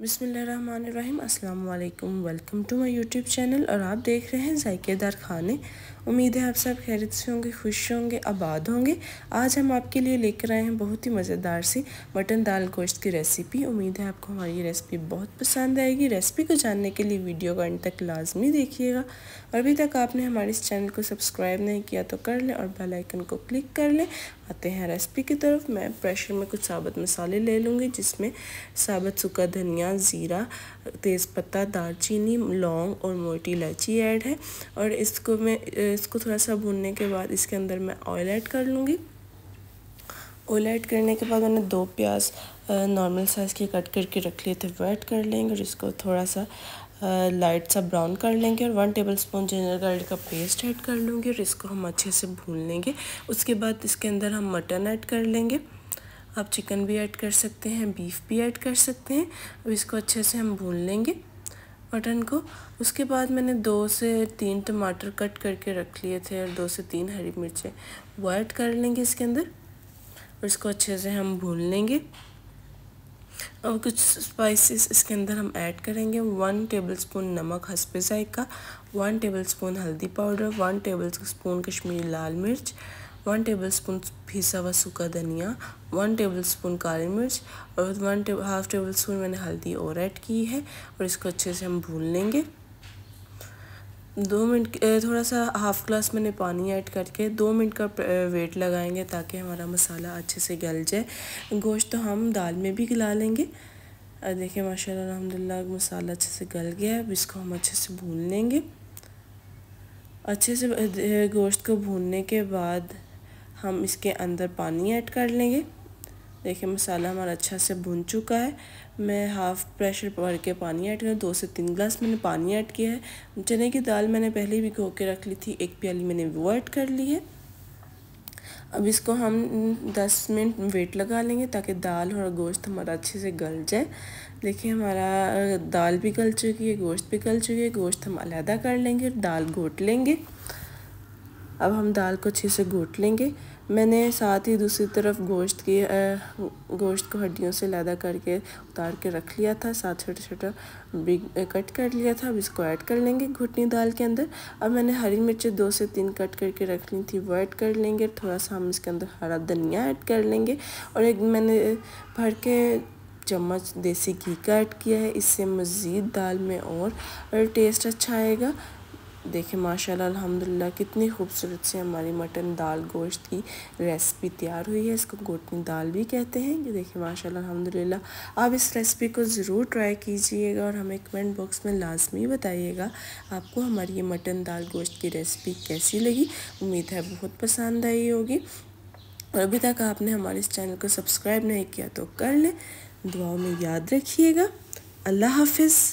बसमीम् अल्लाम welcome to my YouTube channel और आप देख रहे हैं जायकेदार खाने उम्मीद है आप सब खैरियत से होंगे खुश होंगे आबाद होंगे आज हम आपके लिए लेकर आए हैं बहुत ही मज़ेदार सी मटन दाल गोश्त की रेसिपी उम्मीद है आपको हमारी ये रेसिपी बहुत पसंद आएगी रेसिपी को जानने के लिए वीडियो को अंत तक लाजमी देखिएगा और अभी तक आपने हमारे इस चैनल को सब्सक्राइब नहीं किया तो कर लें और बेलाइकन को क्लिक कर लें आते हैं रेसिपी की तरफ मैं प्रेशर में कुछ साबुत मसाले ले लूँगी जिसमें साबुत सूखा धनिया ज़ीरा तेज़पत्ता दालचीनी लौंग और मोटी इलायची ऐड है और इसको मैं इसको थोड़ा सा भूनने के बाद इसके अंदर मैं ऑयल ऐड कर लूँगी ऑयल ऐड करने के बाद मैंने दो प्याज नॉर्मल साइज़ के कट करके रख लिए थे वो ऐड कर लेंगे और इसको थोड़ा सा लाइट सा ब्राउन कर लेंगे और one tablespoon ginger garlic का पेस्ट ऐड कर लूँगी और इसको हम अच्छे से भून लेंगे उसके बाद इसके अंदर हम मटन ऐड कर लेंगे आप चिकन भी ऐड कर सकते हैं बीफ भी ऐड कर सकते हैं अब इसको अच्छे से हम भून लेंगे मटन को उसके बाद मैंने दो से तीन टमाटर कट करके रख लिए थे और दो से तीन हरी मिर्चें वो ऐड कर लेंगे इसके अंदर और इसको अच्छे से हम भून लेंगे और कुछ स्पाइसेस इसके अंदर हम ऐड करेंगे वन टेबलस्पून नमक हंसपे जायका वन टेबलस्पून हल्दी पाउडर वन टेबलस्पून कश्मीरी लाल मिर्च वन टेबल स्पून पिसा हुआ सूखा धनिया वन टेबल स्पून काली मिर्च और one table half tablespoon मैंने हल्दी और ऐड की है और इसको अच्छे से हम भून लेंगे दो मिनट थोड़ा सा हाफ़ ग्लास मैंने पानी ऐड करके दो मिनट का वेट लगाएंगे ताकि हमारा मसाला अच्छे से गल जाए गोश्त तो हम दाल में भी गला लेंगे देखिए माशाल्लाह अल्हम्दुलिल्लाह मसाला अच्छे से गल गया है अब इसको हम अच्छे से भून लेंगे अच्छे से गोश्त को भूनने के बाद हम इसके अंदर पानी ऐड कर लेंगे देखिए मसाला हमारा अच्छा से भुन चुका है मैं हाफ़ प्रेशर भर के पानी ऐड कर दो से तीन गिलास मैंने पानी ऐड किया है चने की दाल मैंने पहले ही भिगो के रख ली थी एक प्याली मैंने वो ऐड कर ली है अब इसको हम 10 मिनट वेट लगा लेंगे ताकि दाल और गोश्त हमारा अच्छे से गल जाए देखिए हमारा दाल भी गल चुकी है गोश्त भी गल चुकी है गोश्त हम अलहदा कर लेंगे दाल घोट लेंगे अब हम दाल को अच्छे से घोट लेंगे मैंने साथ ही दूसरी तरफ गोश्त की गोश्त को हड्डियों से लैदा करके उतार के रख लिया था साथ छोटा छोटा बिग कट कर लिया था अब इसको ऐड कर लेंगे घुटनी दाल के अंदर अब मैंने हरी मिर्च दो से तीन कट करके रख ली थी वो ऐड कर लेंगे थोड़ा सा हम इसके अंदर हरा धनिया ऐड कर लेंगे और एक मैंने भर के चम्मच देसी घी का ऐड किया है इससे मज़ीद दाल में और टेस्ट अच्छा आएगा देखिए माशाल्लाह अल्हम्दुलिल्लाह कितनी खूबसूरत से हमारी मटन दाल गोश्त की रेसिपी तैयार हुई है इसको गोटनी दाल भी कहते हैं ये देखिए माशाल्लाह अल्हम्दुलिल्लाह आप इस रेसिपी को ज़रूर ट्राई कीजिएगा और हमें कमेंट बॉक्स में लाजमी बताइएगा आपको हमारी ये मटन दाल गोश्त की रेसिपी कैसी लगी उम्मीद है बहुत पसंद आई होगी और अभी तक आपने हमारे इस चैनल को सब्सक्राइब नहीं किया तो कर लें दुआओं में याद रखिएगा अल्लाह हाफिज़